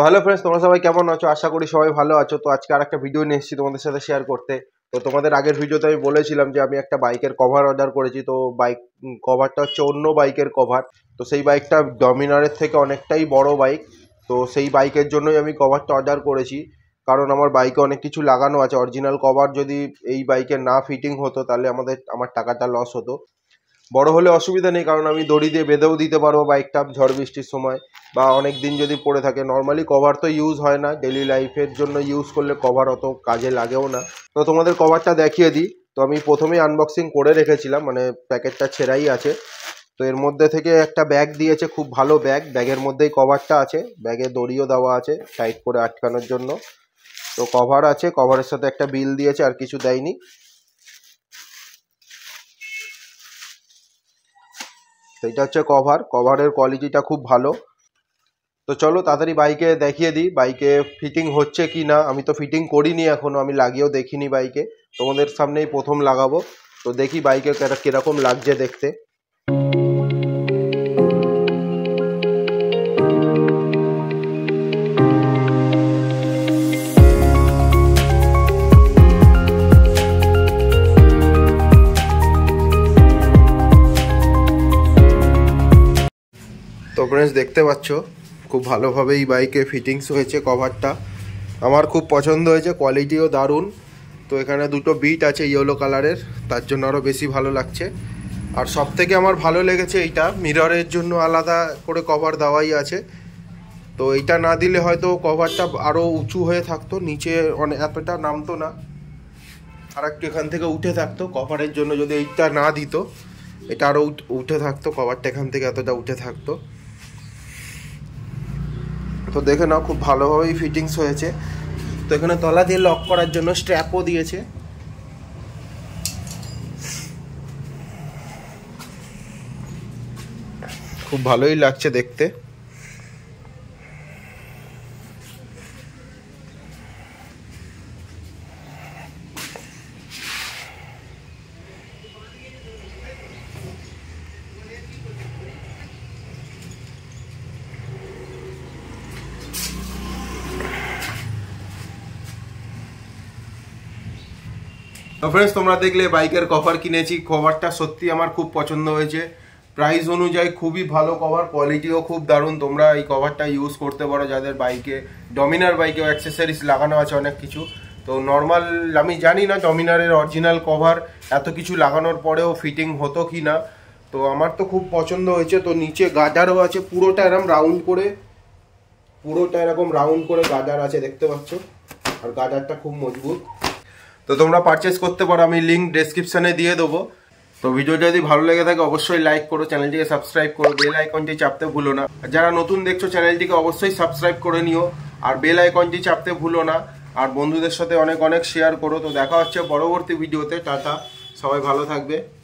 তো hello friends তোমরা সবাই কেমন আছো আশা করি সবাই ভালো আছো তো আজকে আর একটা ভিডিও নিয়ে এসেছি তোমাদের সাথে শেয়ার করতে তো তোমাদের আগের ভিডিওতে আমি বলেছিলাম যে আমি একটা বাইকের কভার অর্ডার করেছি তো বাইক কভারটা হচ্ছে অন্য বাইকের কভার তো সেই বাইকটা ডমিনারের থেকে অনেকটাই বড় বাইক তো সেই বাইকের জন্যই আমি কভারটা অর্ডার করেছি কারণ আমার বাইকে অনেক কিছু লাগানো আছে অরিজিনাল কভার যদি এই বাইকে না ফিটিং হতো তাহলে আমাদের আমার টাকাটা লস হতো বড় হলে অসুবিধা নেই কারণ আমি দড়ি দিয়ে বেঁধেও দিতে পারবো বাইকটা ঝড় বৃষ্টির সময় বা অনেক দিন যদি পড়ে থাকে নর্মালি কভার তো ইউজ হয় না ডেলি লাইফের জন্য ইউজ করলে কভার অত কাজে লাগেও না তো তোমাদের কভারটা দেখিয়ে দিই তো আমি প্রথমেই আনবক্সিং করে রেখেছিলাম মানে প্যাকেটটা ছেঁড়াই আছে তো এর মধ্যে থেকে একটা ব্যাগ দিয়েছে খুব ভালো ব্যাগ ব্যাগের মধ্যেই কভারটা আছে ব্যাগে দড়িও দেওয়া আছে টাইট করে আটকানোর জন্য তো কভার আছে কভারের সাথে একটা বিল দিয়েছে আর কিছু দেয়নি সেইটা হচ্ছে কভার কভারের কোয়ালিটিটা খুব ভালো তো চলো তাড়াতাড়ি বাইকে দেখিয়ে দিই বাইকে ফিটিং হচ্ছে কি না আমি তো ফিটিং করিনি এখনও আমি লাগিয়েও দেখিনি বাইকে তোমাদের সামনেই প্রথম লাগাবো তো দেখি বাইকে কীরকম লাগছে দেখতে ফ্রেন্ডস দেখতে পাচ্ছ খুব ভালোভাবেই বাইকে ফিটিংস হয়েছে কভারটা আমার খুব পছন্দ হয়েছে কোয়ালিটিও দারুণ তো এখানে দুটো বিট আছে ইয়েলো কালারের তার জন্য আরও বেশি ভালো লাগছে আর সব থেকে আমার ভালো লেগেছে এইটা মিররের জন্য আলাদা করে কভার দেওয়াই আছে তো এইটা না দিলে হয়তো কভারটা আরও উঁচু হয়ে থাকতো নিচে অনেক এতটা নামতো না আর একটু এখান থেকে উঠে থাকতো কভারের জন্য যদি এইটা না দিত এটা আরও উঠে থাকতো কভারটা এখান থেকে এতটা উঠে থাকতো তো দেখে নাও খুব ভালোভাবেই ফিটিংস হয়েছে তো এখানে তলা দিয়ে লক করার জন্য স্ট্র্যাপও দিয়েছে খুব ভালোই লাগছে দেখতে তো ফ্রেন্ডস তোমরা দেখলে বাইকের কভার কিনেছি কভারটা সত্যি আমার খুব পছন্দ হয়েছে প্রাইস অনুযায়ী খুবই ভালো কভার কোয়ালিটিও খুব দারুণ তোমরা এই কভারটা ইউজ করতে পারো যাদের বাইকে ডমিনার বাইকেও অ্যাক্সেসারিজ লাগানো আছে অনেক কিছু তো নর্মাল আমি জানি না ডমিনারের অরিজিনাল কভার এত কিছু লাগানোর পরেও ফিটিং হতো কি না তো আমার তো খুব পছন্দ হয়েছে তো নিচে গাদারও আছে পুরোটা এরম রাউন্ড করে পুরোটা এরকম রাউন্ড করে গাদার আছে দেখতে পাচ্ছ আর গাদারটা খুব মজবুত তো তোমরা পারচেস করতে পারো আমি লিঙ্ক ডেসক্রিপশানে দিয়ে দেবো তো ভিডিও যদি ভালো লেগে থাকে অবশ্যই লাইক করো চ্যানেলটিকে সাবস্ক্রাইব করো বেল আইকনটি চাপতে ভুলো না যারা নতুন দেখছো চ্যানেলটিকে অবশ্যই সাবস্ক্রাইব করে নিও আর বেল আইকনটি চাপতে ভুলো না আর বন্ধুদের সাথে অনেক অনেক শেয়ার করো তো দেখা হচ্ছে পরবর্তী ভিডিওতে টাটা সবাই ভালো থাকবে